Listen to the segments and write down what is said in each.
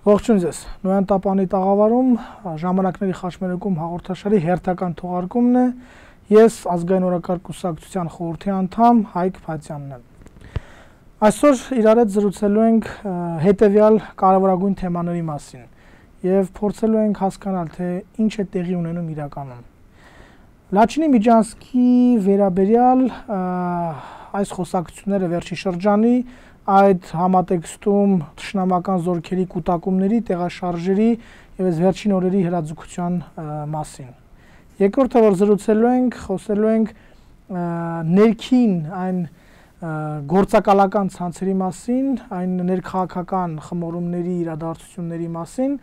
Ողջույն ձեզ։ Նոյան Տապանի տաղավարում ժամանակների խաչմերուկում հաղորդաշարի հերթական թողարկումն է։ Ես ազգային օրակարգ կուսակցության խորհրդի անդամ Հայկ Փաթյանն եմ։ Այսօր իրար հետ զրուցելու ենք հետևյալ կարևորագույն թեմաների մասին եւ փորձելու ենք հասկանալ, թե ինչ է տեղի ունենում իրականում։ Լաչինի միջանցքի վերաբերյալ այս խոսակցությունները վերջի շրջանի այդ համատեքստում ճշնամական զորքերի կൂട്ടակումների, տեղաշարժերի եւ այս վերջին օրերի հրաձգության մասին։ Երկրորդը որ զրուցելու ենք, խոսելու ենք ներքին այն գործակալական ցանցերի մասին, այն ներքաղաքական խմորումների իրադարձությունների մասին,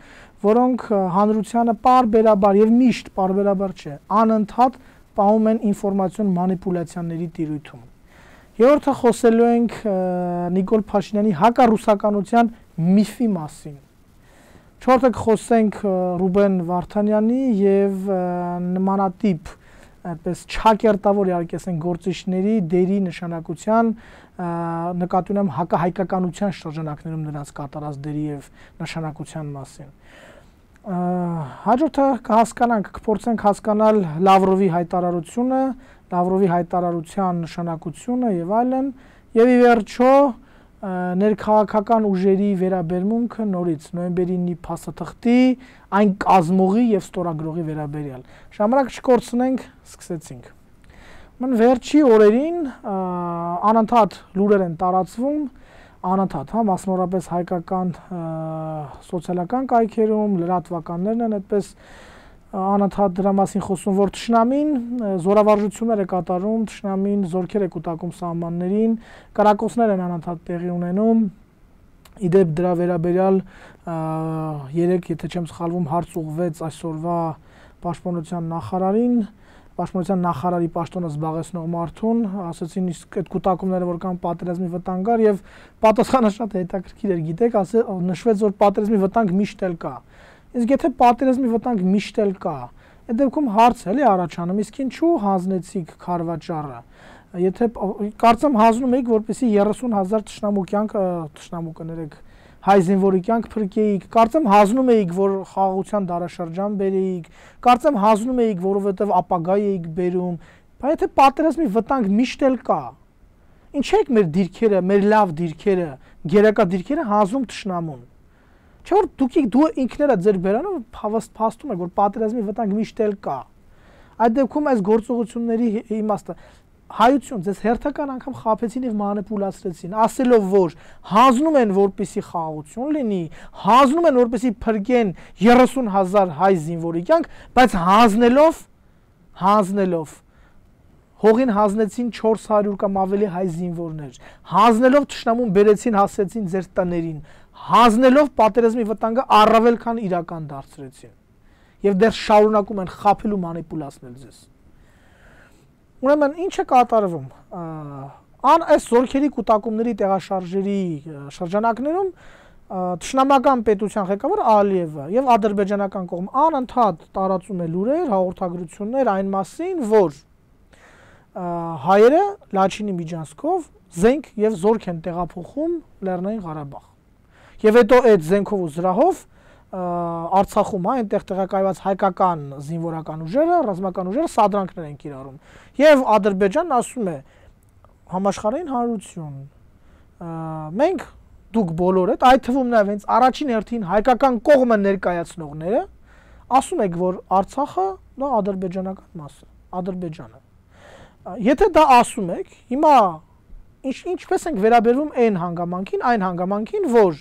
որոնք հանրությանը parberabar եւ միշտ parberabar չէ, անընդհատ պահում են ինֆորմացիոն մանիպուլյացիաների տիրույթում։ Երրորդը խոսելու ենք Նիկոլ Փաշինյանի հակառուսականության միֆի մասին։ Չորրորդը կխոսենք Ռուբեն Վարդանյանի եւ նմանատիպ այդպես չակերտավոր իհարկե ասենք գործիչների դերի նշանակության նկատի ունեմ հակահայկականության շրջանակներում նրանց կատարած դերի եւ նշանակության մասին։ Հաջորդը կհասկանանք, կփորձենք հասկանալ Լավրովի հայտարարությունը, Լավրովի հայտարարության նշանակությունը եւ այլն եւ ի վերջո ներքաղաքական ուժերի վերաբերմունքը նորից նոյեմբերի 9-ի փաստաթղթի այն կազմողի եւ ստորագրողի վերաբերյալ։ Ժամանակ չկորցնենք, սկսեցինք։ Մն վերջի օրերին անընդհատ լուրեր են տարածվում, անընդհատ, հա, մասնավորապես հայկական սոցիալական կայքերում լրատվականներն են այդպես անընդհատ դրա մասին խոսում, որ ճշնամին զորավարժություններ է կատարում, ճշնամին զորքեր է կուտակում սահմաններին, կարակոսներ են անընդհատ տեղի ունենում։ Իդեպ դրա վերաբերյալ 3, եթե չեմ սխալվում, հարց ուղղվեց այսօրվա պաշտպանության նախարարին, պաշտպանության նախարարի պաշտոնը զբաղեցնող մարդուն, ասացին իսկ այդ կൂട്ടակումները որ կան պատերազմի վտանգար եւ պատասխանը շատ հետաքրքիր էր, գիտեք, ասել նշվեց որ պատերազմի վտանգ միշտ էլ կա։ Ա, Իսկ եթե պատերազմի վտանգ միշտ էլ կա, այդ դեպքում հարց էլի առաջանում, իսկ ինչու հանձնեցիք քարվաճառը։ Եթե կարծեմ հանձնում եք, որպեսի 30000 ճշնամու կյանք, ճշնամու կներեք, հայ զինվորի կյանք փրկեիք, կարծեմ հանձնում էիք, որ խաղաղության դարաշրջան բերեիք, կարծեմ հանձնում էիք, որովհետև ապագա էիք բերում, բայց եթե պատերազմի վտանգ միշտ էլ կա, ինչու եք մեր դիրքերը, մեր լավ դիրքերը, գերակա դիրքերը հանձնում ճշնամուն։ Չէ՞ որ դուք դու ինքներդ ձեր բերանով հավաստ փաստում եք, որ պատերազմի վտանգ միշտ էլ կա։ Այդ դեպքում այս գործողությունների իմաստը հայություն ձեզ հերթական անգամ խაფեցին եւ մանիպուլացրեցին ասելով որ հանձնում են որպիսի խաղաղություն լինի հանձնում են որպիսի փրկեն 30000 հայ զինվորի կյանք բայց հանձնելով հանձնելով հողին հանձնեցին 400 կամ ավելի հայ զինվորներ հանձնելով ճշնամուն բերեցին հասեցին ձեր տներին հանձնելով պատերազմի վտանգը առավել քան իրական դարձրեցին եւ դեռ շարունակում են խაფել ու մանիպուլացնել ձեզ ուրեմն ինչ է կատարվում ան այս զորքերի կൂട്ടակումների տեղաշարժերի շրջանակներում Տշնամական պետության ղեկավար Ալիևը եւ ադրբեջանական կողմ անընդհատ տարածում է լուրեր, հաղորդագրություններ այն մասին, որ հայերը Լաչինի միջանցքով զենք եւ զորք են տեղափոխում Լեռնային Ղարաբաղ եւ հետո այդ զենքով ու զրահով Արցախում, հա, այնտեղ տեղակայված հայկական զինվորական ուժերը, ռազմական ուժերը սադրանքներ են կիրառում։ Եվ Ադրբեջանն ասում է համաշխարհային հանրություն, մենք դուք բոլորը, այդ թվում նաև հենց առաջին հերթին հայկական կողմը ներկայացնողները ասում եք, որ Արցախը դա ադրբեջանական մաս է, Ադրբեջանը։ Եթե դա ասում եք, հիմա ինչ ինչպես ենք վերաբերվում այն հանգամանքին, այն հանգամանքին, որ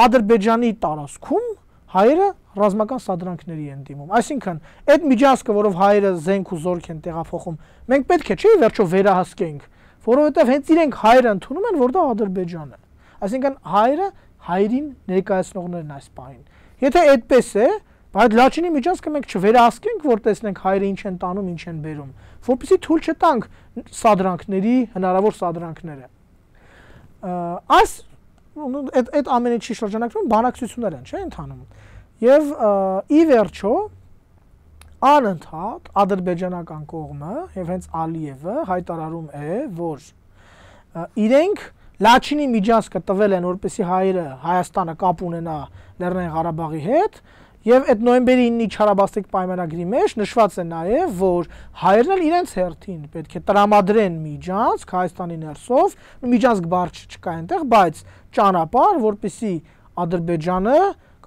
Ադրբեջանի տարածքում հայերը ռազմական սադրանքների են դիմում։ Այսինքն, այդ միջազգը, որով հայերը զենք ու զորք են տեղափոխում, մենք պետք է չէ վերջո վերահսկենք, որովհետև հենց իրենք հայրը ընդունում են, որ դա Ադրբեջանն է։ Այսինքն հայրը հայրին ներկայացնողներն այս պահին։ Եթե այդպես է, Բայց Լաչինի միջանցքը մենք չվերահսկենք, որ տեսնենք հայրը ինչ են տանում, ինչ են բերում, որպեսզի թույլ չտանք սադրանքների, հնարավոր սադրանքները։ Այս այդ այդ ամենի չի շրջանակում բանակցություններ են, չէ՞, ընթանում։ Եվ ի վերջո անընդհատ ադրբեջանական կողմը եւ հենց Ալիևը հայտարարում է, որ իրենք Լաչինի միջանցքը տվել են, որպեսի հայերը Հայաստանը կապ ունենա Լեռնային Ղարաբաղի հետ, Եվ այդ նոյեմբերի 9-ի Չարաբաստիկ պայմանագրի մեջ նշված է նաև, որ հայերն էլ իրենց հերթին պետք է տրամադրեն միջանցք Հայաստանի ներսով, միջանցք բարձ չկա այնտեղ, բայց ճանապարհ, որպիսի Ադրբեջանը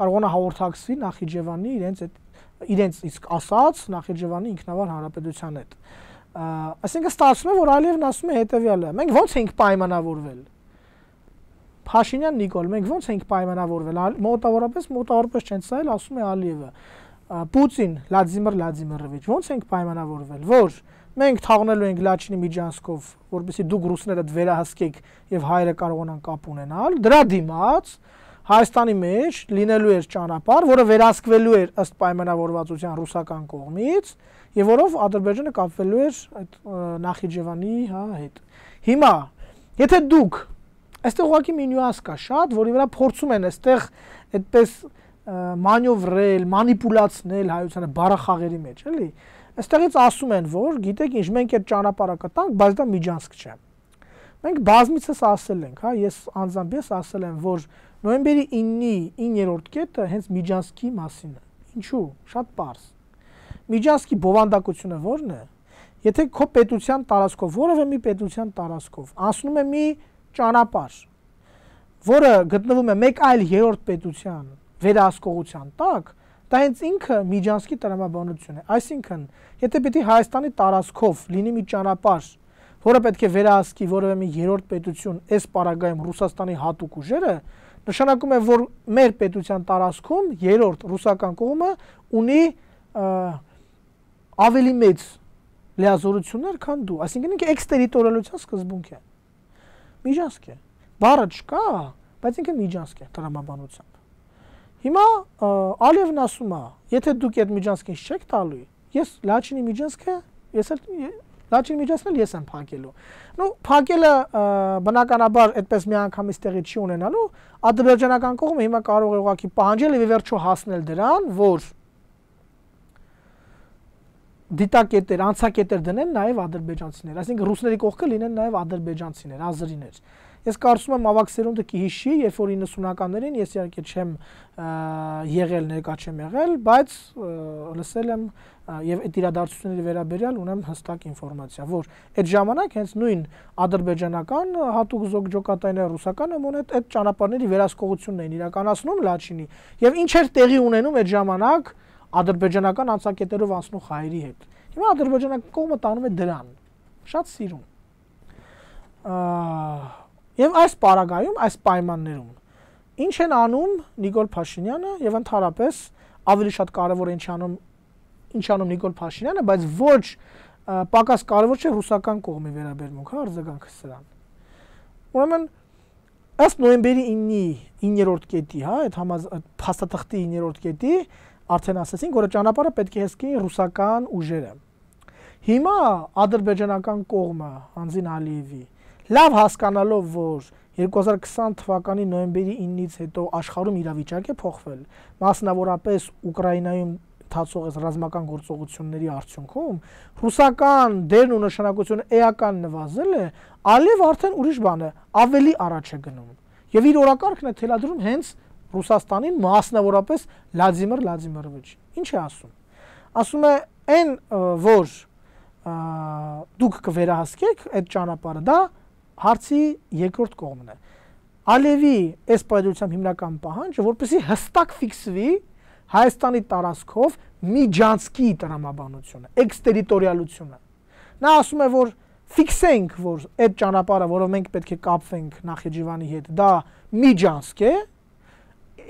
կարողանա հաղորդակցվի Նախիջևանի իրենց այդ իրենց իսկ ասած Նախիջևանի ինքնավար հանրապետության հետ։ Այսինքն ստացվում է, որ Ալիևն ասում է հետևյալը. մենք ո՞նց ենք պայմանավորվել Փաշինյան Նիկոլ, մենք ո՞նց ենք պայմանավորվել։ Մոտավորապես մոտավորապես չեն ցայել, ասում է Ալիևը։ Պուտին, Լադիմիր Լադիմիրովիչ, ո՞նց ենք պայմանավորվել, որ մենք թողնելու ենք Լաչինի միջանցքով, որովհետեւ դուք ռուսները վերահսկեք եւ հայերը կարողանան կապ ունենալ։ Դրա դիմաց Հայաստանի մեջ լինելու էր ճանապարհ, որը վերահսկվելու էր ըստ պայմանավորվածության ռուսական կողմից եւ որով Ադրբեջանը կապվելու էր այդ Նախիջևանի, հա, հետ։ Հիմա, եթե դուք Այստեղ ուղղակի մի նյուանս կա շատ, որի վրա փորձում են այստեղ այդպես մանյովրել, մանիպուլացնել հայությանը բարախաղերի մեջ, էլի։ Այստեղից ասում են, որ գիտեք, ինչ մենք այդ ճանապարհը կտանք, բայց դա միջանցք չէ։ Մենք բազմիցս ասել ենք, հա, ես անձամբ ես ասել եմ, որ նոյեմբերի 9-ի 9-րդ կետը հենց միջանցքի մասին է։ Ինչու՞։ Շատ པարս։ Միջանցքի բովանդակությունը ո՞րն է։ Եթե քո պետության տարածքով, որևէ մի պետության տարածքով, անցնում է մի ճանապարհ, որը գտնվում է մեկ այլ երրորդ պետության վերահսկողության տակ, դա հենց ինքը Միջանսկի տրամաբանությունն է։ Այսինքն, եթե պիտի Հայաստանի տարածքով լինի մի ճանապարհ, որը պետք է վերահսկի որևէ մի երրորդ պետություն, այս պարագայում Ռուսաստանի հատուկ ուժերը, նշանակում է, որ մեր պետության տարածքում երրորդ ռուսական կողմը ունի ավելի մեծ լիազորություններ, քան դու։ Այսինքն ինքը էքստերիտորիալության սկզբունք է։ Ա, միջանցք է։ Բառը չկա, բայց ինքը միջանցք է տրամաբանությամբ։ Հիմա Ալևն ասում է, եթե դուք այդ միջանցքին չեք տալու, ես Լաչինի միջանցքը, ես էլ Լաչինի միջանցքն էլ ես եմ փակելու։ Ну, փակելը բնականաբար այդպես միանգամից տեղի չի ունենալու, ադրբեջանական կողմը հիմա կարող է ուղղակի պահանջել եւ վերջո հասնել դրան, որ դիտակետեր, անցակետեր դնեն նաև ադրբեջանցիներ, այսինքն ռուսների կողքը լինեն նաև ադրբեջանցիներ, ազրիներ։ Ես կարծում եմ ավակ սերունդը կհիշի, երբ որ 90-ականներին ես իհարկե չեմ եղել, ներկա չեմ եղել, բայց լսել եմ եւ այդ իրադարձությունների վերաբերյալ ունեմ հստակ ինֆորմացիա, որ այդ ժամանակ հենց նույն ադրբեջանական հատուկ զոգջոկատայները ռուսական ամոն այդ ճանապարհների վերահսկողությունն էին իրականացնում Լաչինի։ Եվ ինչ էր տեղի ունենում այդ ժամանակ ադրբեջանական անցակետերով անցնող հայերի հետ։ Հիմա ադրբեջանական կողմը տանում է դրան։ Շատ սիրուն։ Եվ այս պարագայում, այս պայմաններում ինչ են անում Նիկոլ Փաշինյանը եւ ընդհանրապես ավելի շատ կարեւոր են չանում ինչ անում Նիկոլ Փաշինյանը, բայց ոչ պակաս կարևոր չէ ռուսական կողմի վերաբերմունք, հա, արձագանքը սրան։ Ուրեմն ըստ նոյեմբերի 9-ի 9-րդ կետի, հա, այդ համազ այդ փաստաթղթի 9-րդ կետի, արդեն ասացինք, որը ճանապարհը պետք է հսկեին ռուսական ուժերը։ Հիմա ադրբեջանական կողմը, անձին Ալիևի, լավ հասկանալով, որ 2020 թվականի նոյեմբերի 9-ից հետո աշխարհում իրավիճակ է փոխվել, մասնավորապես Ուկրաինայում ընթացող այս ռազմական գործողությունների արդյունքում ռուսական դերն ու նշանակությունը էական նվազել է, ալև արդեն ուրիշ բան է, ավելի առաջ է գնում։ Եվ իր օրակարգն է թելադրում հենց Ռուսաստանին մասնավորապես Լադիմիր Լադիմիրովիչ։ Ինչ է ասում։ Ասում է այն որ դուք կվերահասկեք այդ ճանապարհը դա հարցի երկրորդ կողմն է։ Ալևի այս պայծությամբ հիմնական պահանջը, որպեսզի հստակ ֆիքսվի Հայաստանի տարածքով միջանցքի տրամաբանությունը, էքստերիտորիալությունը։ Նա ասում է, որ ֆիքսենք, որ այդ ճանապարհը, որով մենք պետք է կապվենք Նախիջևանի հետ, դա միջանցք է,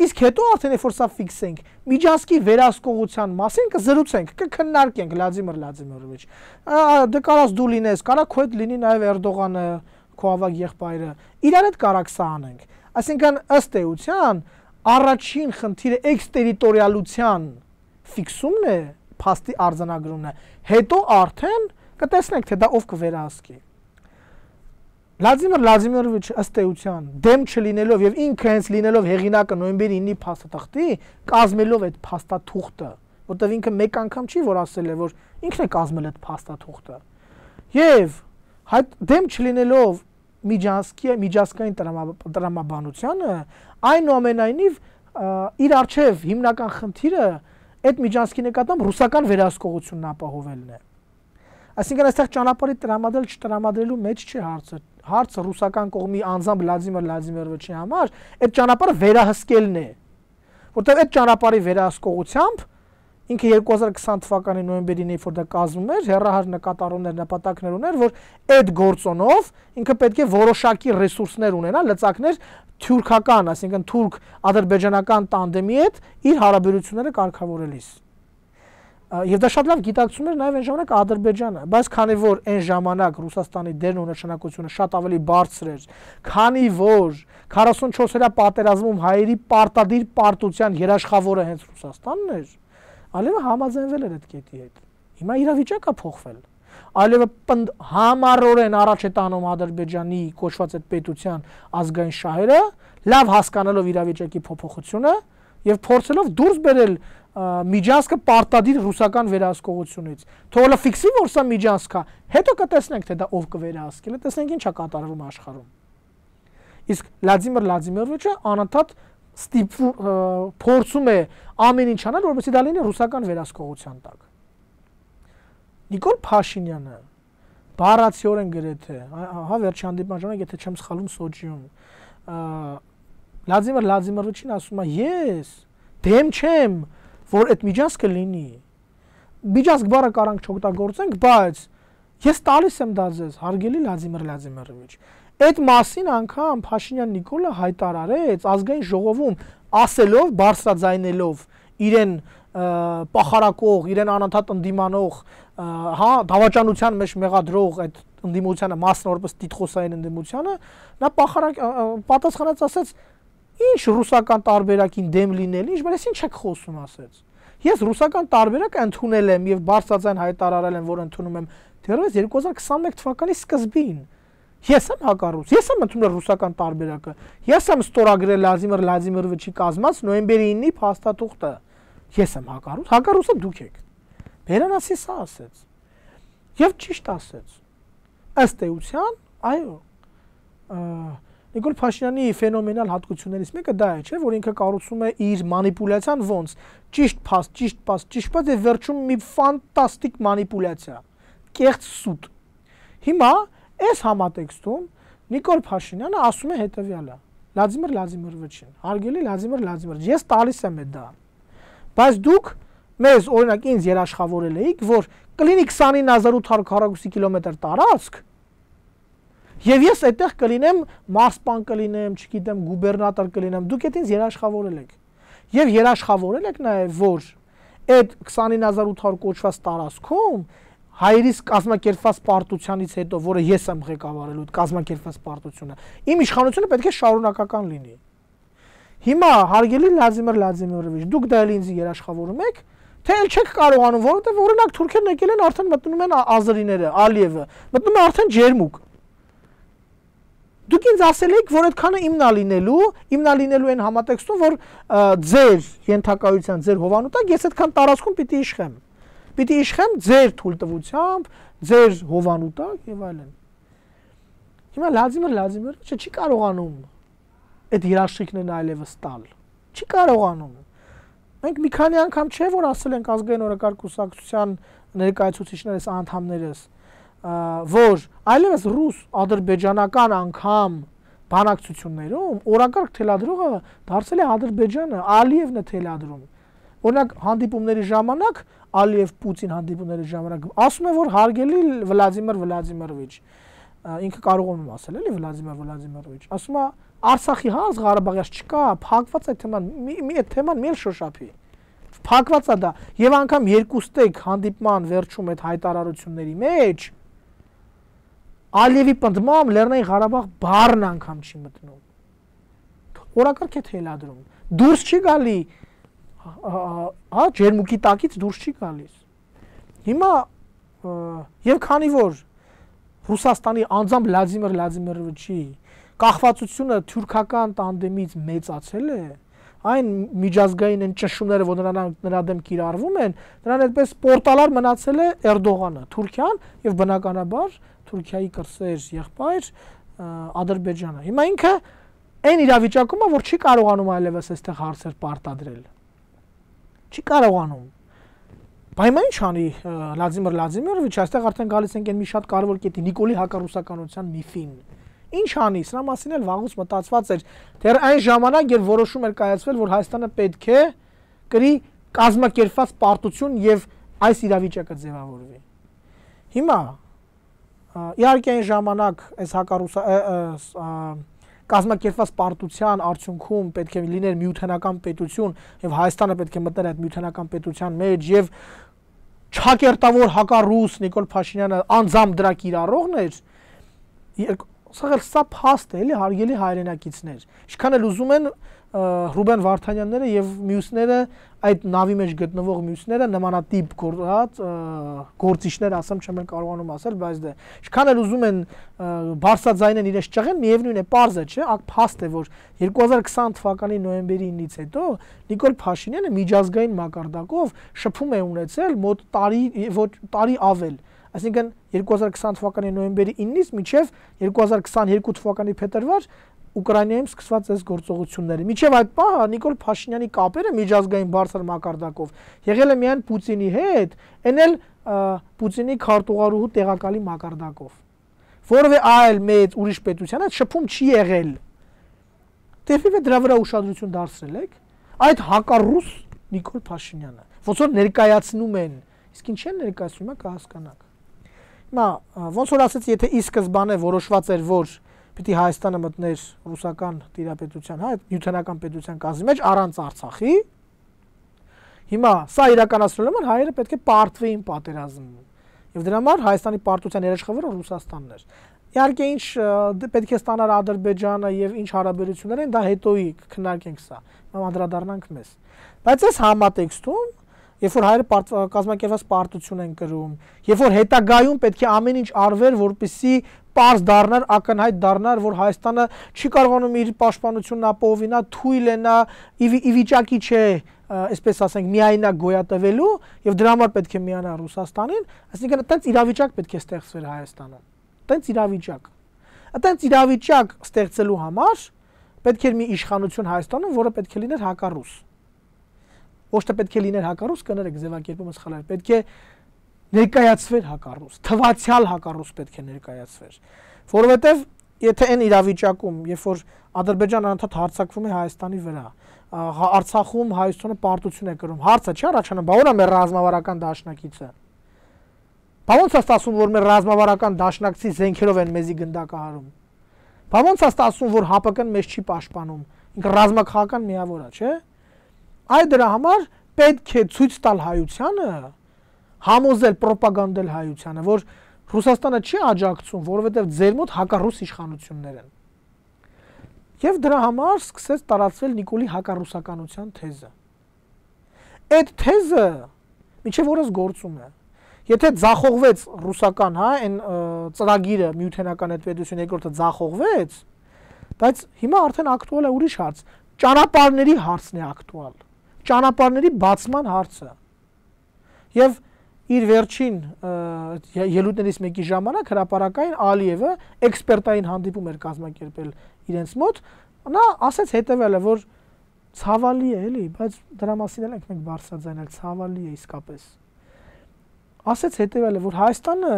Իսկ հետո արդեն երբ որ սա ֆիքսենք, միջազգի վերահսկողության մասին կզրուցենք, կքննարկենք Վլադիմիր Վլադիմիրովիչ։ Դե կարաս դու լինես, կարա քո հետ լինի նաև Էրդողանը, քո ավագ եղբայրը։ Իրար հետ կարաք սա անենք։ Այսինքն ըստ էության առաջին խնդիրը էքստերիտորիալության ֆիքսումն է, փաստի արձանագրումն է։ Հետո արդեն կտեսնենք, թե դա ով կվերահսկի։ Վլադիմիր Վլադիմիրովիչ ըստ էության դեմ չլինելով եւ ինքը հենց լինելով հեղինակը նոյեմբերի 9-ի փաստաթղթի, կազմելով այդ փաստաթուղթը, որտեվ ինքը մեկ անգամ չի որ ասել է, որ ինքն է կազմել այդ փաստաթուղթը։ Եվ հայտ դեմ չլինելով միջազգի միջազգային տրամաբանությանը, այնուամենայնիվ իր արժև հիմնական խնդիրը այդ միջազգի նկատմամբ ռուսական վերահսկողությունն ապահովելն է։ Այսինքն այստեղ ճանապարհի տրամադրել չտրամադրելու մեջ չի հարցը, հարցը ռուսական կողմի անձամբ Վլադիմիր Վլադիմիրովիչի համար այդ ճանապարհը վերահսկելն է որտեղ այդ ճանապարհի վերահսկողությամբ ինքը 2020 թվականի նոյեմբերին երբ որ դա կազմում էր հերրահար նկատառումներ նպատակներ ուներ որ այդ գործոնով ինքը պետք է որոշակի ռեսուրսներ ունենա լծակներ թուրքական այսինքն թուրք ադրբեջանական տանդեմի հետ իր հարաբերությունները կարգավորելիս Եվ դա շատ լավ գիտակցում էր նաև այն ժամանակ Ադրբեջանը, բայց քանի որ այն ժամանակ Ռուսաստանի դերն ու նշանակությունը շատ ավելի բարձր էր, քանի որ 44-հյա պատերազմում հայերի պարտադիր պարտության երաշխավորը հենց Ռուսաստանն էր, Ալևը համաձայնվել էր այդ կետի հետ։ Հիմա իրավիճակը փոխվել է այլևը համառորեն առաջ է տանում Ադրբեջանի կոչված այդ պետության ազգային շահերը, լավ հասկանալով իրավիճակի փոփոխությունը եւ փորձելով դուրս բերել միջանցքը պարտադիր ռուսական վերահսկողությունից։ Թողնա ֆիքսի, որ սա միջանցք է, հետո կտեսնենք, թե դա ով կվերահսկի, տեսնենք ինչա կատարվում աշխարհում։ Իսկ Վլադիմիր Վլադիմիրովիչը անընդհատ ստիպվում փորձում է ամեն ինչ անել, որպեսզի դա լինի ռուսական վերահսկողության տակ։ Նիկոլ Փաշինյանը բառացիորեն գրեթե, հա վերջի հանդիպման ժամանակ, եթե չեմ սխալվում, Սոջիում Վլադիմիր Վլադիմիրովիչին ասում է՝ ես դեմ չեմ որ այդ միջանցքը լինի։ Միջանցք բառը կարանք չօգտագործենք, բայց ես տալիս եմ դա ձեզ, հարգելի Լազիմիր Լազիմիրովիչ։ Այդ մասին անգամ Փաշինյան Նիկոլը հայտարարեց ազգային ժողովում, ասելով, բարձրաձայնելով իրեն պախարակող, իրեն անընդհատ ընդդիմանող, հա, դավաճանության մեջ մեղադրող այդ ընդդիմությանը մասն որպես տիտղոսային ընդդիմությանը, նա պախարակ պատասխանած ասաց, Ինչ ռուսական տարբերակին դեմ լինել, ինչ, բայց ինչ եք խոսում ասեց։ Ես ռուսական տարբերակը ընդունել եմ եւ բարձրաձայն հայտարարել եմ, որ ընդունում եմ դեռևս 2021 թվականի սկզբին։ Ես եմ հակառուց։ Ես եմ ընդունել ռուսական տարբերակը։ Ես եմ ստորագրել Լազիմիր Լազիմիրովիչի կազմած նոյեմբերի 9-ի փաստաթուղթը։ Ես եմ հակառուց։ Հակառուսը դուք եք։ Բերանասի սա ասեց։ Եվ ճիշտ ասեց։ Ըստ էության, այո, Նիկոլ Փաշինյանի ֆենոմենալ հատկություններից մեկը դա է, չէ՞, որ ինքը կառուցում է իր մանիպուլյացիան ոնց, ճիշտ փաս, ճիշտ փաս, ճիշտ փաս եւ վերջում մի ֆանտաստիկ մանիպուլյացիա, կեղծ սուտ։ Հիմա այս համատեքստում Նիկոլ Փաշինյանը ասում է հետեւյալը. Լազիմեր Լազիմերովիչին, հարգելի Լազիմեր Լազիմերովիչ, ես տալիս եմ այդ դա։ Բայց դուք մեզ օրինակ ինձ երաշխավորել էիք, որ կլինի 29800 քառակուսի կիլոմետր տարածք, Եվ ես այդտեղ կլինեմ, մարսպան կլինեմ, չգիտեմ, գուբերնատոր կլինեմ։ Դուք այդ ինձ երաշխավորել եք։ Եվ երաշխավորել եք նաև, որ այդ 29800 կոչված տարածքում հայերիս կազմակերպված պարտությունից հետո, որը ես եմ ղեկավարելու կազմակերպված պարտությունը, իմ իշխանությունը պետք է շարունակական լինի։ Հիմա հարգելի Լազիմիր Լազիմիրովիչ, դուք դա էլ ինձ երաշխավորում եք, թե էլ չեք կարողանում, որովհետև օրինակ թուրքերն եկել են արդեն մտնում են Ազերիները, Ալիևը, մտնում է արդեն Ջերմուկ։ Դուք ինձ ասել եք, որ այդքանը իմնա լինելու, իմնա լինելու են համատեքստում, որ ձեր ենթակայության, ձեր հովանուտակ ես այդքան տարածքում պիտի իշխեմ։ Պիտի իշխեմ ձեր թույլտվությամբ, ձեր հովանուտակ եւ այլն։ Հիմա լազիմը լազիմը չէ, չի կարողանում այդ երաշխիքներն այլևս տալ։ Չի կարողանում։ Մենք մի քանի անգամ չէ որ ասել ենք ազգային օրակարգ կուսակցության ներկայացուցիչներս անդամներս, որ այլևս ռուս ադրբեջանական անգամ բանակցություններում օրակարգ թելադրողը դարձել է ադրբեջանը, Ալիևն է թելադրում։ Օրինակ հանդիպումների ժամանակ Ալիև Պուտին հանդիպումների ժամանակ ասում է, որ հարգելի Վլադիմիր Վլադիմիրովիչ, ինքը կարող է ասել, էլի Վլադիմիր Վլադիմիրովիչ, ասում է Արցախի հարց Ղարաբաղից չկա, փակված է թեման, մի այդ թեման մի էլ շոշափի։ Փակված է դա։ Եվ անգամ երկուստեք հանդիպման վերջում այդ հայտարարությունների մեջ Ալիևի պնդմամբ Լեռնային Ղարաբաղ բառն անգամ չի մտնում։ Օրակարգ է թելադրում։ Դուրս չի գալի, հա, ջերմուկի տակից դուրս չի գալիս։ Հիմա եւ քանի որ Ռուսաստանի անձամբ Վլադիմիր Վլադիմիրովիչի կախվածությունը թուրքական տանդեմից մեծացել է, այն միջազգային այն ճնշումները, որ նրան նրա դեմ կիրառվում են, նրան այդպես պորտալար մնացել է Էրդողանը, Թուրքիան եւ բնականաբար Թուրքիայի կրսեր եղբայր Ադրբեջանը։ Հիմա ինքը այն իրավիճակում է, որ չի կարողանում այլևս այստեղ հարցեր պարտադրել։ Չի կարողանում։ Բայց ի՞նչ անի Վլադիմիր Լադիմիրովիչ, այստեղ արդեն գալիս ենք այն մի շատ կարևոր կետի Նիկոլի հակառուսականության միֆին Ինչ անի, սրա մասին էլ վաղուց մտածված էր։ Դեռ այն ժամանակ, երբ որոշում էր կայացվել, որ Հայաստանը պետք է կրի կազմակերպված պարտություն եւ այս իրավիճակը ձևավորվի։ Հիմա իհարկե այն ժամանակ այս հակառուսա կազմակերպված պարտության արդյունքում պետք է լիներ միութենական պետություն եւ Հայաստանը պետք է մտներ այդ միութենական պետության մեջ եւ չակերտավոր հակառուս Նիկոլ Փաշինյանը անձամբ դրա կիրառողն էր սաղել սա փաստ է, էլի հարգելի հայրենակիցներ։ Ինչքան էլ ուզում են Ռուբեն Վարդանյանները եւ մյուսները այդ նավի մեջ գտնվող մյուսները նմանատիպ գործած գործիչներ ասեմ չեմ կարողանում ասել, բայց դե ինչքան էլ ուզում են բարձրաձայնեն իրենց ճղեն, միևնույն է, པարզ է, չէ՞, ակ փաստ է, որ 2020 թվականի նոյեմբերի 9-ից հետո Նիկոլ Փաշինյանը միջազգային մակարդակով շփում է ունեցել մոտ տարի ոչ տարի ավել Այսինքն 2020 թվականի նոյեմբերի 9-ից մինչև 2022 թվականի փետրվար Ուկրաինայում սկսված այս գործողությունները։ Միջև այդ պահը Նիկոլ Փաշինյանի կապերը միջազգային բարձր մակարդակով եղել է միայն Պուտինի հետ, այն էլ Պուտինի քարտուղարուհու տեղակալի մակարդակով։ Որևէ այլ մեծ ուրիշ պետության այդ շփում չի եղել։ Տեփիվե դրա վրա ուշադրություն դարձրել եք այդ հակառուս Նիկոլ Փաշինյանը, ոնց որ ներկայացնում են, իսկ ինչ են ներկայացնում, կհասկանաք նա ոնց որ ասեցի, եթե ի սկզբանե որոշված էր, որ պիտի Հայաստանը մտներ ռուսական տիրապետության, հա, նյութենական պետության կազմի մեջ առանց Արցախի, հիմա սա իրականացնելու համար հայերը պետք է պարտվեին պատերազմում։ Եվ դրա համար Հայաստանի պարտության երաշխավորը Ռուսաստանն էր։ Իհարկե ինչ դե, պետք է ստանար Ադրբեջանը եւ ինչ հարաբերություններ են, դա հետոյի կքննարկենք սա։ Մենք անդրադառնանք մեզ։ Բայց այս համատեքստում երբ որ հայերը պարդ, կազմակերպված պարտություն են կրում, երբ որ հետագայում պետք է ամեն ինչ արվեր, որպիսի պարզ դառնար, ակնհայտ դառնար, որ Հայաստանը չի կարողանում իր պաշտպանությունն ապահովինա, թույլ է նա ի վիճակի չէ այսպես ասենք միայնակ գոյատևելու եւ դրա համար պետք է միանա Ռուսաստանին, այսինքն այտենց իրավիճակ պետք է ստեղծվեր Հայաստանում։ Այտենց իրավիճակ։ Այտենց իրավիճակ ստեղծելու համար պետք էր մի իշխանություն Հայաստանում, որը պետք է լիներ հակառուս ոչ թե պետք է լիներ հակառուս, կներեք ձևակերպումը սխալ էր, պետք է ներկայացվեր հակառուս, թվացial հակառուս պետք է ներկայացվեր, որովհետև եթե այն իրավիճակում, երբ որ Ադրբեջանը անդադար հարցակվում է Հայաստանի վրա, հա, Արցախում հայությունը պարտություն է կրում, հարցը չի առաջանում, բա ո՞րա մեր ռազմավարական դաշնակիցը։ Բա ո՞նց է ստացվում, որ մեր ռազմավարական դաշնակցի զենքերով են մեզի գնդակահարում։ Բա ո՞նց է ստացվում, որ ՀԱՊԿ-ն մեզ չի պաշտպանում։ Ինքը ռազմաքաղաքական միավոր է, չէ՞։ Այ դրա համար պետք է ցույց տալ հայությանը, համոզել ռոպագանդել հայությանը, որ Ռուսաստանը չի աջակցում, որովհետև ձեր մոտ հակառուս իշխանություններ են։ Եվ դրա համար սկսեց տարածվել Նիկոլի հակառուսականության թեզը։ Այդ թեզը միջև որս գործում է։ Եթե ցախողվեց ռուսական, հա, այն ծրագիրը միութենական հետվեդություն երկրորդը ցախողվեց, բայց հիմա արդեն ակտուալ է ուրիշ հարց։ Ճանապարհների հարցն է ակտուալ ճանապարհների բացման հարցը։ Եվ իր վերջին ելույթներից մեկի ժամանակ հրաապարակային Ալիևը էքսպերտային հանդիպում էր կազմակերպել իրենց մոտ, նա ասաց հետևելը, որ ցավալի է, էլի, բայց դրա մասին էլ ենք մենք բարձրաձայնել, ցավալի է իսկապես։ Ասաց հետևելը, որ Հայաստանը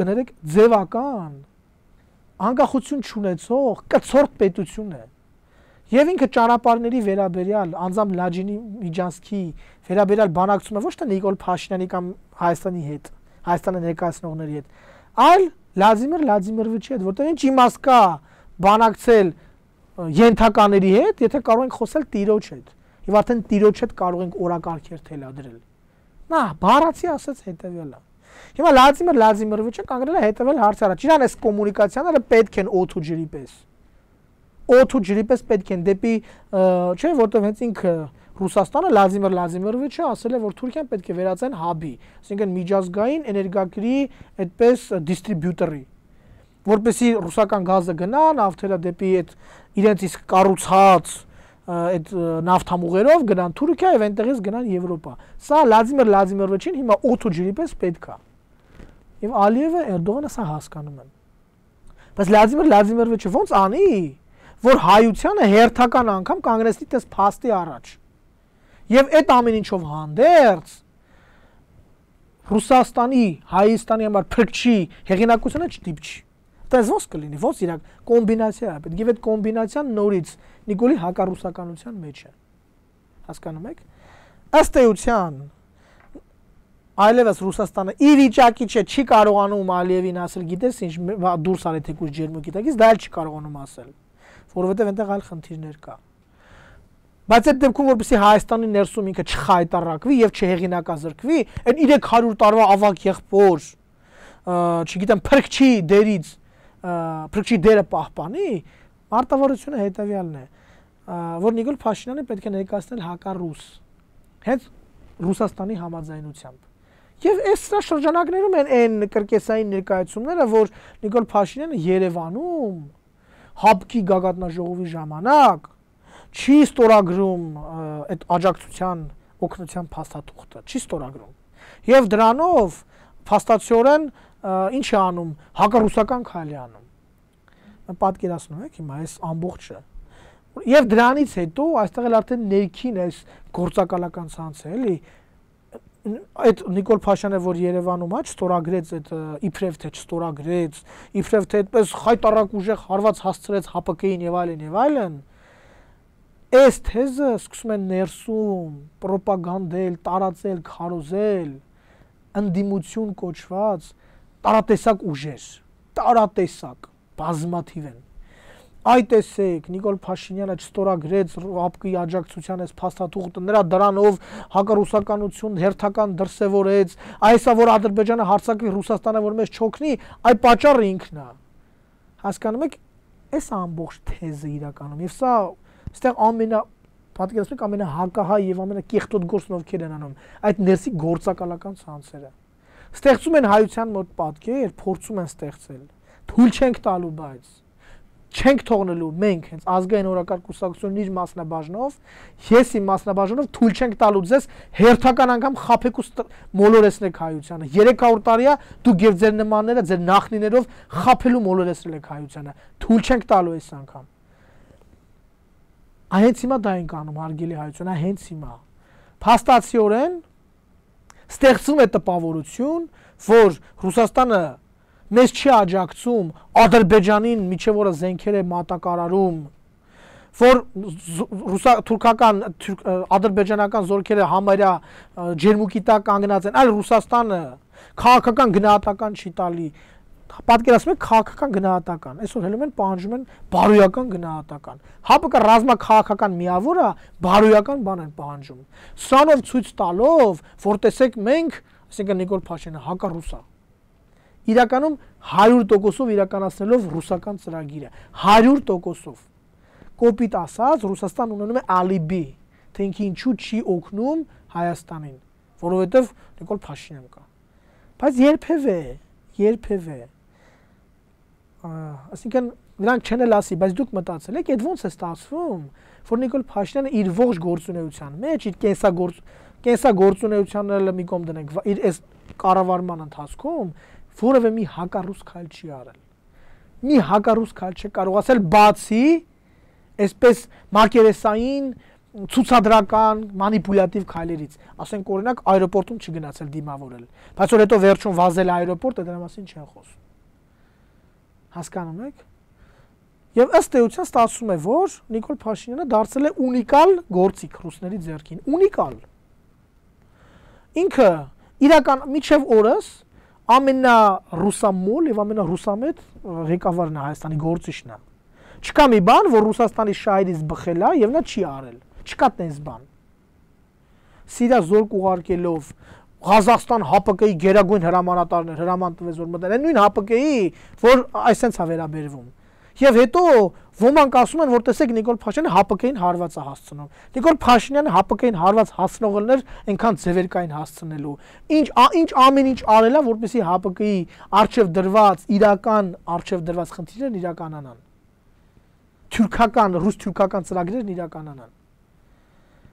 կներեք ձևական անկախություն չունեցող կծորտ պետություն է։ Եվ ինքը ճարապարների վերաբերյալ անձամբ Լաջինի Միջանսկի վերաբերյալ բանակցումը ոչ թե Նիկոլ Փաշինյանի կամ Հայաստանի հետ, Հայաստանը ներկայացնողների հետ, այլ Լազիմիր Լազիմիրովիչի հետ, որտեղ ինչ իմաստ կա բանակցել յենթակաների հետ, եթե կարող ենք խոսել տիրոջ հետ։ Եվ արդեն տիրոջ հետ կարող ենք օրակարգեր թելադրել։ Նա բառացի ասաց հետևյալը։ Հիմա Լազիմիր Լազիմիրովիչը կանգնել է հետևել հարցը առաջ։ Իրան էս կոմունիկացիաները պետք են օթու ջրի պես օդ ու ջրի պես պետք են դեպի չէ, որտեղ հենց ինքը Ռուսաստանը Լազիմիր Լազիմիրովիչը ասել է, որ Թուրքիան պետք է վերածեն հաբի, այսինքն միջազգային էներգակրի այդպես դիստրիբյուտորի, որպեսի ռուսական գազը գնա, նավթերը դեպի այդ իրենց իսկ կառուցած այդ նավթամուղերով գնան Թուրքիա եւ այնտեղից գնան Եվրոպա։ Սա Լազիմիր Լազիմիրովիչին հիմա օդ ու ջրի պես պետք է։ Եվ Ալիևը Էրդողանը սա հասկանում են։ Բայց Լազիմիր Լազիմիրովիչը ո՞նց անի որ հայությունը հերթական անգամ կանգնեցնի տես փաստի առաջ։ Եվ այդ ամեն ինչով հանդերձ Ռուսաստանի, Հայաստանի համար փրկչի հեղինակությունը չդիպչի։ Դες ոնց կլինի, ոնց իրակ կոմբինացիա է պետք։ Եվ այդ կոմբինացիան նորից Նիկոլի հակառուսականության մեջ է։ Հասկանում եք։ Ըստ էության այլևս Ռուսաստանը ի վիճակի չէ, չի կարողանում Ալիևին ասել, գիտես ինչ, դուրս արի թեկուզ ջերմուկի տակից, դա էլ չի կարողանում ասել որովհետև այնտեղ այլ խնդիրներ կա։ Բայց այդ դեպքում որպեսի Հայաստանի ներսում ինքը չխայտարակվի եւ չհեղինակազրկվի, այն 300 տարվա ավակ եղբոր, չգիտեմ, փրկչի դերից, փրկչի դերը պահպանի, արտավարությունը հետեւյալն է, որ Նիկոլ Փաշինյանը պետք է ներկայացնել հակառուս։ Հենց Ռուսաստանի համաձայնությամբ։ Եվ այս սա շրջանակներում են այն կրկեսային ներկայացումները, որ Նիկոլ Փաշինյանը Երևանում հապկի գագաթնաժողովի ժամանակ չի ստորագրում այդ աջակցության օգնության փաստաթուղթը, չի ստորագրում։ Եվ դրանով փաստացիորեն ինչ է անում, հակառուսական քայլ է անում։ Պատկերացնում եք հիմա այս ամբողջը։ Եվ դրանից հետո այստեղ էլ արդեն ներքին այս գործակալական ցանցը էլի այդ Նիկոլ Փաշյանը որ Երևանում աչ ստորագրեց այդ իբրև թե չստորագրեց, իբրև թե այդպես խայտարակ ուժեղ հարված հասցրեց ՀԱՊԿ-ին եւ այլն եւ այլն, այս թեզը սկսում են ներսում ռոպագանդել, տարածել, քարոզել, ընդդիմություն կոչված տարատեսակ ուժեր, տարատեսակ բազմաթիվ են այ տեսեք Նիկոլ Փաշինյանը չստորագրեց ՌԱՊԿ-ի աջակցության այս փաստաթուղթը նրա դրանով հակառուսականություն հերթական դրսևորեց այսա որ Ադրբեջանը հարցակվի Ռուսաստանը որ մեզ չօգնի այ պատճառը ինքն է հասկանում եք այս ամբողջ թեզը իրականում եւ սա այստեղ ամենա պատկերացնեք ամենահակահայ եւ ամենակեղտոտ գործն ովքեր են անում այդ ներսի գործակալական ցանցերը ստեղծում են հայության մոտ պատկեր փորձում են ստեղծել թույլ չենք տալու բայց չենք թողնելու մենք հենց ազգային օրակարգ կուսակցությունն իր մասնաբաժնով, ես իմ մասնաբաժնով թույլ չենք տալու ձեզ հերթական անգամ խափեկուս մոլորեսնեք հայությանը։ 300 տարիա դուք եւ ձեր նմանները ձեր նախնիներով խափելու մոլորեսրել եք հայությանը։ Թույլ չենք տալու այս անգամ։Ահենց հիմա դա ենք անում հարգելի հայություն, հենց հիմա։ Փաստացիորեն ստեղծում է տպավորություն, որ Ռուսաստանը մեզ չի աջակցում ադրբեջանին միջև օրը զենքեր է մատակարարում որ ռուսա թուրքական ադրբեջանական զորքերը համարյա ջերմուկի տակ կանգնած են այլ ռուսաստանը քաղաքական գնահատական չի տալի պատկերացնում եք քաղաքական գնահատական այսօր հելում են պահանջում են բարոյական գնահատական հապը ռազմաքաղաքական միավորը բարոյական բան են պահանջում սրանով ցույց տալով որ տեսեք մենք ասենք Նիկոլ Փաշինը հակառուսա իրականում 100%-ով իրականացնելով ռուսական ծրագիրը 100%-ով կոպիտ ասած Ռուսաստան ունենում է ալիբի թե ինքը ինչու չի օգնում Հայաստանին որովհետև Նիկոլ Փաշինյան կա բայց երբևէ երբևէ ասինքն նրանք չեն էլ ասի բայց դուք մտածել եք այդ ո՞նց է ստացվում որ Նիկոլ Փաշինյանը իր ողջ գործունեության մեջ իր կենսագործ կենսագործունեությանը էլ մի կողմ դնենք իր այս կառավարման ընթացքում որևէ մի հակառուս քայլ չի արել։ Մի հակառուս քայլ չի կարող ասել բացի այսպես մակերեսային ցուցադրական մանիպուլյատիվ քայլերից։ Ասենք օրինակ аэроպորտում չգնացել դիմավորել, բայց որ հետո վերջում վազել аэроպորտը դրա մասին չեն խոսում։ Հասկանում եք։ Եվ ըստ էության ստացվում է, որ Նիկոլ Փաշինյանը դարձել է ունիկալ գործիք ռուսների ձեռքին, ունիկալ։ Ինքը իրական միջև օրս ամենառուսամոլ եւ ամենառուսամետ ղեկավարն է Հայաստանի գործիչն է։ Չկա մի բան, որ Ռուսաստանի շահերից բխել է եւ նա չի արել։ Չկա տես բան։ Սիրա զորք ուղարկելով Ղազախստան ՀԱՊԿ-ի գերագույն հրամանատարներ հրաման տվեց որ մտնել։ Այն նույն ՀԱՊԿ-ի, որ այսպես է վերաբերվում Եվ հետո ոմանք ասում են, որ տեսեք Նիկոլ Փաշինյանը ՀԱՊԿ-ին հարված է հասցնում։ Նիկոլ Փաշինյանը ՀԱՊԿ-ին հարված հասցնողներ այնքան ձևերկային հասցնելու։ Ինչ ա, ինչ ամեն ինչ արելա, որպեսզի ՀԱՊԿ-ի արժև դրված իրական արժև դրված խնդիրներն իրականանան։ Թուրքական, ռուս-թուրքական ծրագրերն իրականանան։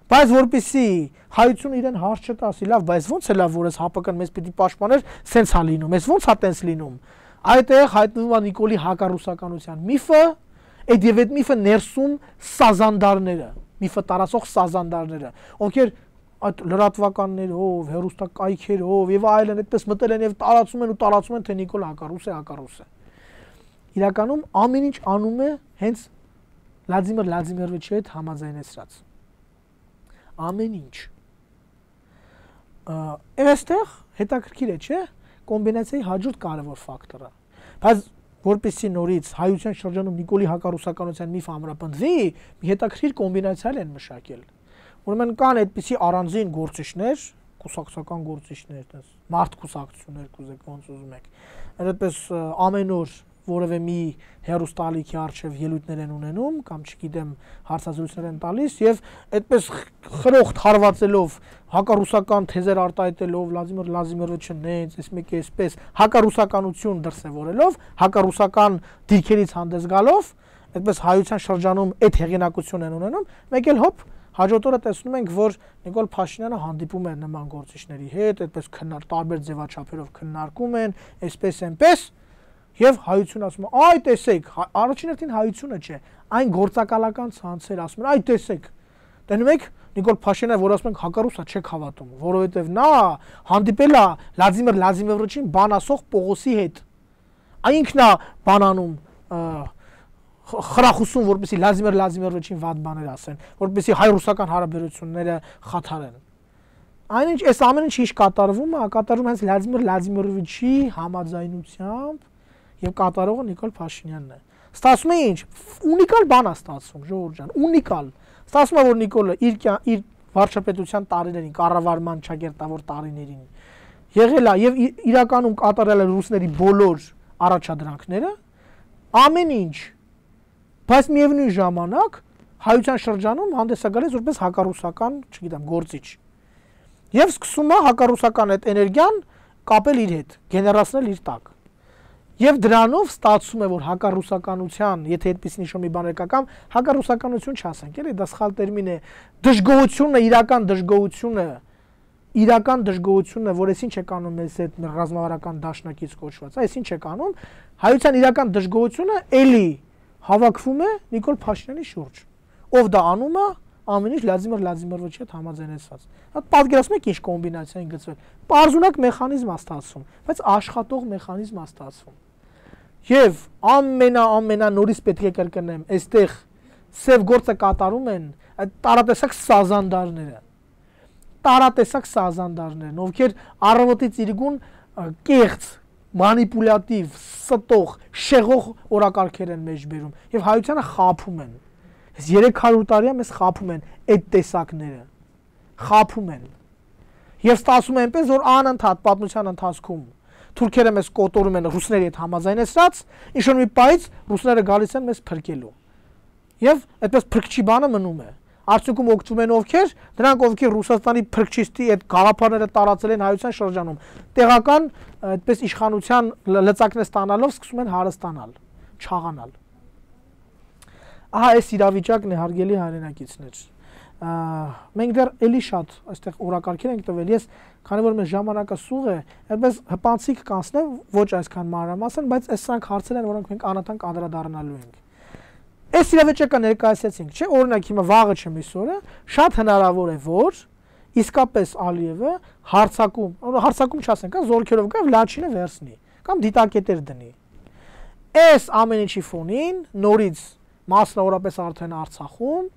Բայց որպեսի հայությունը իրեն հարց չտասի, լավ, բայց ո՞նց է լավ, որ ես ՀԱՊԿ-ն մեզ պիտի պաշտպաներ, սենց հա լինում։ Ես ո՞նց հա տենց լինում այդտեղ հայտնվում է Նիկոլի հակառուսականության միֆը, այդ եւ այդ միֆը ներսում սազանդարները, միֆը տարածող սազանդարները, ովքեր այդ լրատվականներով, հերոստակայքերով եւ այլն այդպես մտել են եւ տարածում են ու տարածում են թե Նիկոլ հակառուս է, հակառուս է։ Իրականում ամեն ինչ անում է հենց Վլադիմիր Վլադիմիրովիչի հետ համաձայնեցրած։ Ամեն ինչ։ Եվ այստեղ հետաքրքիր է, չէ՞, կոմբինացիայի հաջորդ կարևոր ֆակտորը։ Բայց որպեսի նորից հայության շրջանում Նիկոլի հակառուսականության միֆը ամրապնդվի, մի հետաքրիր կոմբինացիալ են մշակել։ Ուրեմն կան այդպիսի առանձին գործիչներ, կուսակցական գործիչներ, այտես մարդ կուսակցություններ կուզեք ոնց ուզում եք։ Այդպես ամեն օր որևէ մի հերոստալիքի արչև ելույթներ են ունենում կամ չգիտեմ հարցազրույցներ են տալիս եւ այդպես խրոխտ հարվածելով հակառուսական թեզեր արտահայտելով Վլադիմիր Լազիմիրովիչն նենց այս մեկը այսպես հակառուսականություն դրսևորելով հակառուսական դիրքերից հանդես գալով այդպես հայության շրջանում այդ հեղինակություն են ունենում մեկ էլ հոփ Հաջորդ օրը տեսնում ենք, որ Նիկոլ Փաշինյանը հանդիպում է նման գործիչների հետ, այդպես քննար տարբեր ձևաչափերով քննարկում են, այսպես այնպես, այնպես եւ հայություն ասում է այ տեսեք հա, առաջին հերթին հայությունը չէ այն գործակալական ցանցեր ասում են այ տեսեք տենում եք Նիկոլ Փաշինը որ ասում ենք հակառուսա չեք հավատում որովհետեւ նա հանդիպել է Լազիմիր Լազիմիրովիչին բան ասող Պողոսի հետ այն ինքն է բանանում խրախուսում որպեսի Լազիմիր Լազիմիրովիչին վատ բաներ ասեն որպեսի հայ-ռուսական հարաբերությունները խաթարեն Այնինչ այս ամենը ինչ կատարվում է, կատարվում հենց Լազիմիր Լազիմիրովիչի համաձայնությամբ եւ կատարողը Նիկոլ Փաշինյանն է։ Ստացվում է ինչ, ունիկալ բան է ստացվում, Ժողովուրդ ջան, ունիկալ։ Ստացվում է, որ Նիկոլը իր իր վարչապետության տարիներին, կառավարման ճակերտավոր տարիներին եղել է եւ իրականում կատարել է ռուսների բոլոր առաջադրանքները, ամեն ինչ։ Բայց միևնույն ժամանակ հայության շրջանում հանդես է գալիս որպես հակառուսական, չգիտեմ, գործիչ։ Եվ սկսում է հակառուսական այդ էներգիան կապել իր հետ, գեներացնել իր տակ։ Եվ դրանով ստացվում է, որ հակառուսականության, եթե այդպեսին ինչ-որ մի բան եկակամ, հակառուսականություն չասենք, էլի դա սխալ տերմին է։ Դժգոհությունը, իրական դժգոհությունը, իրական դժգոհությունը, որ ես ինչ եք անում ես այդ ռազմավարական դաշնակից կոչված, այս ինչ եք անում, հայության իրական դժգոհությունը էլի հավաքվում է Նիկոլ Փաշինյանի շուրջ։ Ով դա անում է, ամեն ինչ Լազիմեր Լազիմերովիչի հետ համաձայնեցված։ Հատ պատկերացնում եք ինչ կոմբինացիա են գծվել։ Պարզունակ մեխանիզմ է ստացվում, բայց աշխատող մեխանիզմ է ստացվում։ Եվ ամենա ամենա նորից պետք է կրկնեմ, այստեղ սև գործը կատարում են այդ տարատեսակ սազանդարները։ Տարատեսակ սազանդարներն, ովքեր առավոտից իրգուն կեղծ, մանիպուլատիվ, ստող, շեղող օրակարգեր են մեջ բերում եւ հայությանը խափում են։ Այս 300 տարիա մեզ խափում են այդ տեսակները։ Խափում են։ Եվ ստացում է այնպես, որ անընդհատ պատմության ընթացքում թուրքերը մեզ կոտորում են ռուսների հետ համաձայնեցրած, ինչ որ մի պայից ռուսները գալիս են մեզ փրկելու։ Եվ այդպես փրկչի բանը մնում է։ Արդյունքում օգտվում են ովքեր, նրանք ովքեր Ռուսաստանի փրկչիստի այդ գաղափարները տարածել են հայության շրջանում, տեղական այդպես իշխանության լծակն է ստանալով սկսում են հարստանալ, չաղանալ։ Ահա այս իրավիճակն է հարգելի հայրենակիցներ մենք դեռ էլի շատ այստեղ օրակարգեր ենք տվել։ Ես, քանի որ մեր ժամանակը սուղ է, այդպես հպանցիկ կանցնեմ ոչ այսքան մանրամասն, բայց այս սրանք հարցեր են, որոնք մենք անընդհանուր անդրադառնալու ենք։ Այս իրավիճակը ներկայացեցինք, չէ՞, օրինակ հիմա վաղը չէ միսօրը, շատ հնարավոր է, որ իսկապես Ալիևը հարցակում, հարցակում չասենք, հա, զորքերով գավ Լաչինը վերցնի կամ դիտակետեր դնի։ Այս ամենի չի ֆոնին նորից մասնավորապես արդեն Արցախում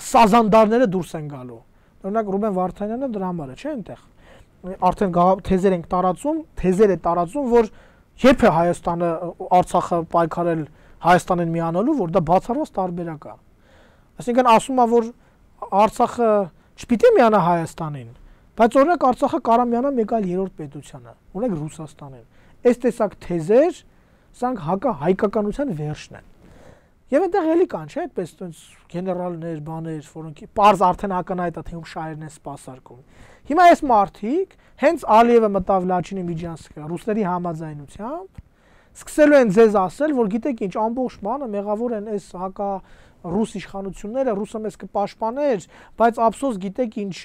սազանդարները դուրս են գալու։ Օրինակ Ռուբեն Վարդանյանը դրա համար է, չէ՞ այնտեղ։ Արդեն թեզեր ենք տարածում, թեզեր է տարածում, որ երբ է Հայաստանը Արցախը պայքարել Հայաստանին միանալու, որ դա բացառված տարբերակ է։ Այսինքն ասում է, որ Արցախը չպիտի միանա Հայաստանին, բայց օրինակ Արցախը կարա միանա մեկ այլ երրորդ պետությանը, օրինակ Ռուսաստանին։ Այս տեսակ թեզեր սրանք հակա հայկականության վերջն են։ Եվ այնտեղ էլի կան, չէ՞, այդպես այնց գեներալներ, բաներ, որոնք պարզ արդեն ակնհայտ է, թե ում շահերն են սпасարկում։ Հիմա այս մարտիկ հենց Ալիևը մտավ Լաչինի Միջանսկը ռուսների համաձայնությամբ սկսելու են ձեզ ասել, որ գիտեք ինչ, ամբողջ մանը մեղավոր են այս հակա ռուս իշխանությունները, ռուսը մեզ կպաշտպաներ, բայց ափսոս գիտեք ինչ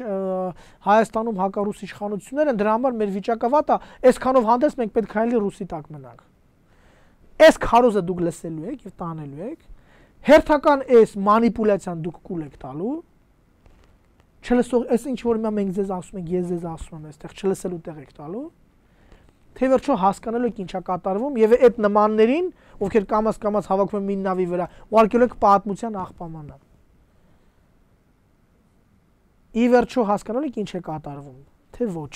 Հայաստանում հակառուս իշխանությունները, դրա համար մեր վիճակը վատ է, այսքանով հանդես մենք պետք է այլի ռուսի տակ մնանք։ Այս քարոզը դուք լսելու եք եւ տանելու եք հերթական այս մանիպուլյացիան դուք կուլ եք տալու չլսող այս ինչ որ մենք ձեզ ասում ենք ես ձեզ ասում եմ այստեղ չլսելու տեղ եք տալու թե վերջո հասկանալու եք ինչա կատարվում եւ այդ նմաններին ովքեր կամած կամած հավաքվում են մին նավի վրա ուղարկելու եք պատմության աղբամանը ի վերջո հասկանալու եք ինչ է կատարվում թե ոչ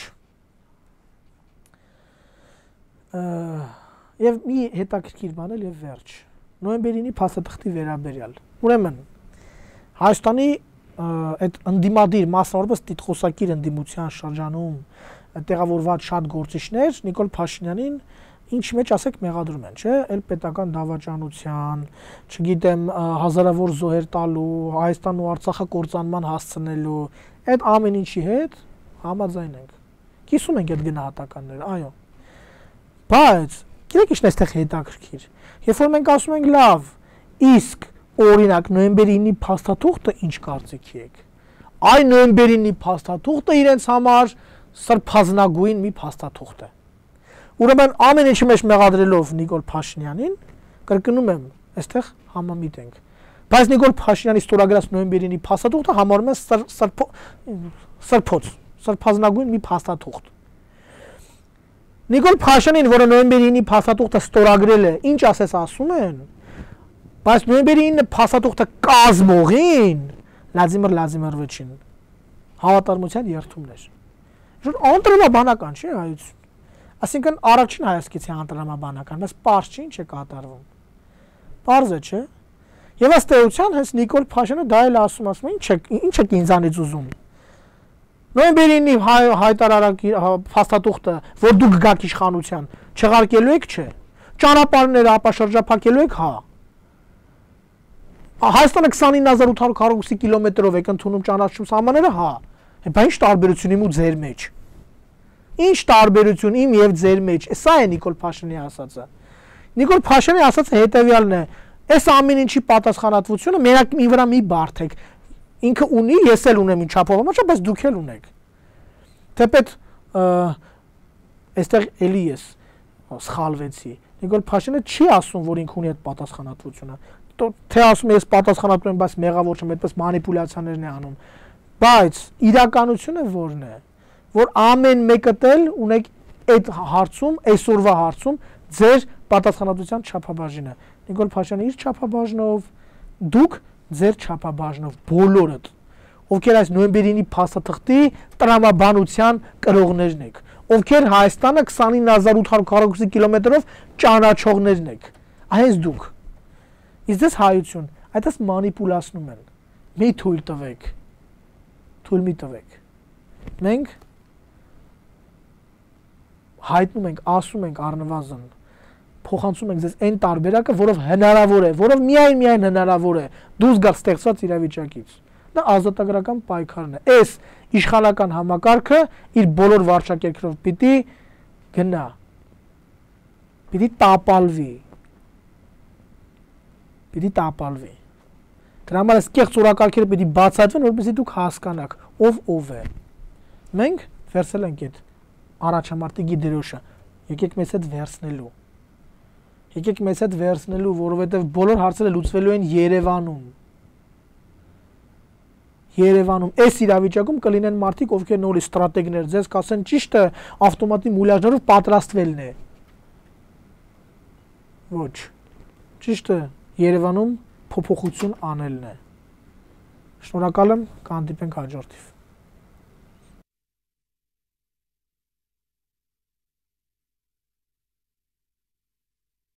եւ մի հետաքրքիր բան էլ եւ վերջ նոյեմբերինի փաստաթղթի վերաբերյալ։ Ուրեմն Հայաստանի այդ ընդդիմադիր մասնավորապես տիտղոսակիր ընդդիմության շրջանում տեղավորված շատ գործիչներ Նիկոլ Փաշինյանին ինչ մեջ ասեք մեղադրում են, չէ՞, էլ պետական դավաճանության, չգիտեմ, հազարավոր զոհեր տալու, Հայաստան ու Արցախը կործանման հասցնելու, այդ ամեն ինչի հետ համաձայն ենք։ Կիսում ենք այդ գնահատականները, այո։ Բայց գիտեք ինչն է այստեղ հետաքրքիր։ Երբ որ մենք ասում ենք լավ, իսկ օրինակ նոյեմբերի 9-ի փաստաթուղթը ինչ կարծիքի եք։ Այ նոյեմբերի 9-ի փաստաթուղթը իրենց համար սրբազնագույն մի փաստաթուղթ է։ Ուրեմն ամեն ինչի մեջ մեղադրելով Նիկոլ Փաշինյանին կրկնում եմ, այստեղ համամիտ ենք։ Բայց Նիկոլ Փաշինյանի ստորագրած նոյեմբերի 9-ի փաստաթուղթը համարում է սրբոց, սրբոց, սրբազնագույն մի փաստաթուղթ։ Նիկոլ Փաշանին, որը նոյեմբերի 9-ի փաստաթուղթը ստորագրել է, ինչ ասես ասում են։ Բայց նոյեմբերի 9-ը փաստաթուղթը կազմողին Լազիմիր Լազիմիրովիչին հավատարմության երթումներ։ Ժուր անդրադառնական չի հայություն։ Այսինքն առաջին հայացքիցի անդրադառնական, բայց པարզ չի ինչ է կատարվում։ Պարզ է, չէ՞։ Եվ ըստ էության հենց Նիկոլ Փաշանը դա էլ ասում, ասում է, ինչ է ինչ է ինձանից ուզում Նոյեմբերին հայտարարակ փաստաթուղթը, որ դուք գաք իշխանության, չեղարկելու եք, չէ։ Ճանապարհները ապաշարժափակելու եք, հա։ Հայաստանը 29840 կիլոմետրով է կընդունում ճանաչում սահմանները, հա։ Բայց ի՞նչ տարբերություն իմ ու ձեր մեջ։ Ինչ տարբերություն իմ եւ ձեր մեջ։ Սա է Նիկոլ Փաշինի ասածը։ Նիկոլ Փաշինի ասածը հետեւյալն է. այս ամեն ինչի պատասխանատվությունը մենակ մի վրա մի բարթեք ինքը ունի, ես էլ ունեմ ինչ չափով ոմաճա, բայց դուք էլ ունեք։ Թեպետ այստեղ էլի ես սխալվեցի։ Նիկոլ Փաշինը չի ասում, որ ինքը ունի այդ պատասխանատվությունը։ Թե ասում է ես պատասխանատու եմ, բայց մեղավոր չեմ, այդպես մանիպուլյացիաներն է անում։ Բայց իրականությունը ո՞րն է, որ ամեն մեկը դել ունեք այդ հարցում, այսօրվա հարցում ձեր պատասխանատվության չափաբաժինը։ Նիկոլ Փաշյանը իր չափաբաժնով, դուք ձեր չափաբաժնով բոլորդ ովքեր այս նոյեմբերինի փաստաթղթի տրամաբանության կրողներն եք ովքեր Հայաստանը 29800 քառակուսի կիլոմետրով ճանաչողներն եք այս դուք իսկ դες հայություն այդպես մանիպուլացնում են մի թույլ տվեք թույլ մի տվեք մենք հայտնում ենք ասում ենք առնվազն փոխանցում ենք ձեզ այն տարբերակը, որով հնարավոր է, որով միայն միայն հնարավոր է դուրս գալ ստեղծված իրավիճակից։ Դա ազատագրական պայքարն է։ Այս իշխանական համակարգը իր բոլոր վարչակերքով պիտի գնա։ Պիտի տապալվի։ Պիտի տապալվի։ Դրա համար սկեղծ օրակարգերը պիտի բացատրվեն, որպեսզի դուք հասկանաք, ով ով է։ Մենք վերցել ենք այդ առաջամարտի գիդերոշը։ Եկեք մեզ հետ վերցնելու եկեք մեզ հետ վերցնելու, որովհետև բոլոր հարցերը լուծվելու են Երևանում։ Երևանում այս իրավիճակում կլինեն մարդիկ, ովքեր նորի ստրատեգներ ձեզ կասեն ճիշտը ավտոմատի մուլյաժներով պատրաստվելն է։ Ոչ։ Ճիշտը Երևանում փոփոխություն անելն է։ Շնորհակալ եմ, կհանդիպենք հաջորդիվ։